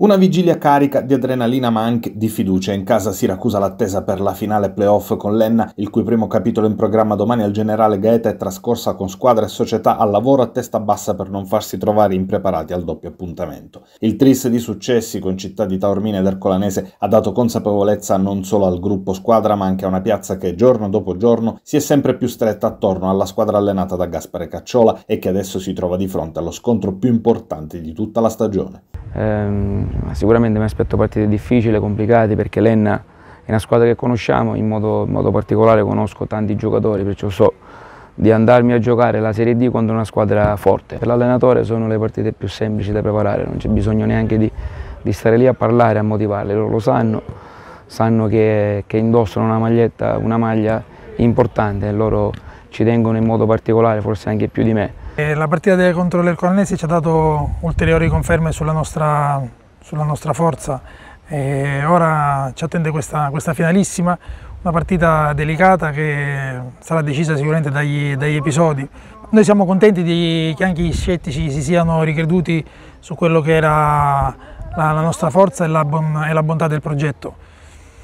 Una vigilia carica di adrenalina ma anche di fiducia. In casa Siracusa l'attesa per la finale playoff con l'Enna, il cui primo capitolo in programma domani al generale Gaeta è trascorsa con squadra e società al lavoro a testa bassa per non farsi trovare impreparati al doppio appuntamento. Il tris di successi con città di Taormina ed Ercolanese ha dato consapevolezza non solo al gruppo squadra ma anche a una piazza che giorno dopo giorno si è sempre più stretta attorno alla squadra allenata da Gaspare Cacciola e che adesso si trova di fronte allo scontro più importante di tutta la stagione. Ehm, sicuramente mi aspetto partite difficili, complicate, perché l'Enna è una squadra che conosciamo, in modo, in modo particolare conosco tanti giocatori, perciò so di andarmi a giocare la Serie D contro una squadra forte. Per l'allenatore sono le partite più semplici da preparare, non c'è bisogno neanche di, di, stare lì a parlare, a motivarle, loro lo sanno, sanno che, che indossano una, maglietta, una maglia importante e loro ci tengono in modo particolare, forse anche più di me. La partita contro l'Ercolanesi ci ha dato ulteriori conferme sulla nostra, sulla nostra forza. E ora ci attende questa, questa, finalissima, una partita delicata che sarà decisa sicuramente dagli, dagli episodi. Noi siamo contenti di, che anche gli scettici si siano ricreduti su quello che era la, la nostra forza e la, bon, e la bontà del progetto.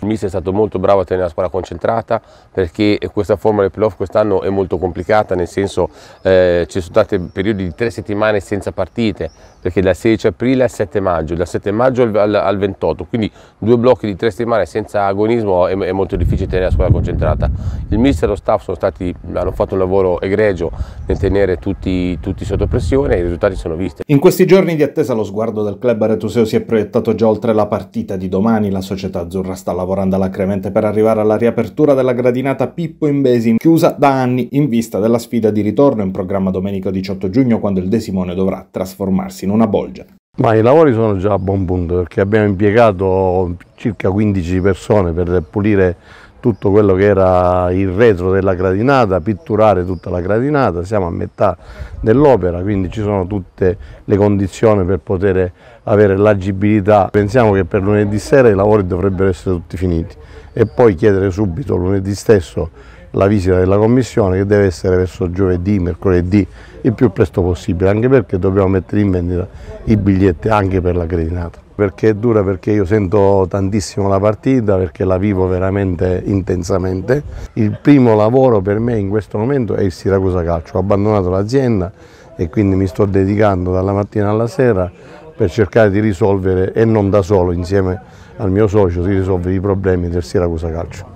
Il mister è stato molto bravo a tenere la squadra concentrata perché questa forma del playoff quest'anno è molto complicata, nel senso eh, ci sono stati periodi di tre settimane senza partite, perché dal 16 aprile al 7 maggio, dal 7 maggio al, al 28, quindi due blocchi di tre settimane senza agonismo è, è molto difficile tenere la squadra concentrata. Il mister e lo staff stati, hanno fatto un lavoro egregio nel tenere tutti, tutti sotto pressione e i risultati sono visti. In questi giorni di attesa lo sguardo del club aretuseo si è proiettato già oltre la partita di domani, la società azzurra sta lavorando lavorando allacremente per arrivare alla riapertura della gradinata Pippo in Imbesi, chiusa da anni in vista della sfida di ritorno in programma domenica 18 giugno quando il Desimone dovrà trasformarsi in una bolgia. Ma i lavori sono già a buon punto perché abbiamo impiegato circa 15 persone per pulire tutto quello che era il retro della gradinata, pitturare tutta la gradinata, siamo a metà dell'opera, quindi ci sono tutte le condizioni per poter avere l'agibilità. Pensiamo che per lunedì sera i lavori dovrebbero essere tutti finiti e poi chiedere subito lunedì stesso la visita della commissione che deve essere verso giovedì, mercoledì, il più presto possibile, anche perché dobbiamo mettere in vendita i biglietti anche per la cretinata. Perché è dura, perché io sento tantissimo la partita, perché la vivo veramente intensamente. Il primo lavoro per me in questo momento è il Siracusa Calcio, ho abbandonato l'azienda e quindi mi sto dedicando dalla mattina alla sera per cercare di risolvere, e non da solo, insieme al mio socio, di risolvere i problemi del Siracusa Calcio.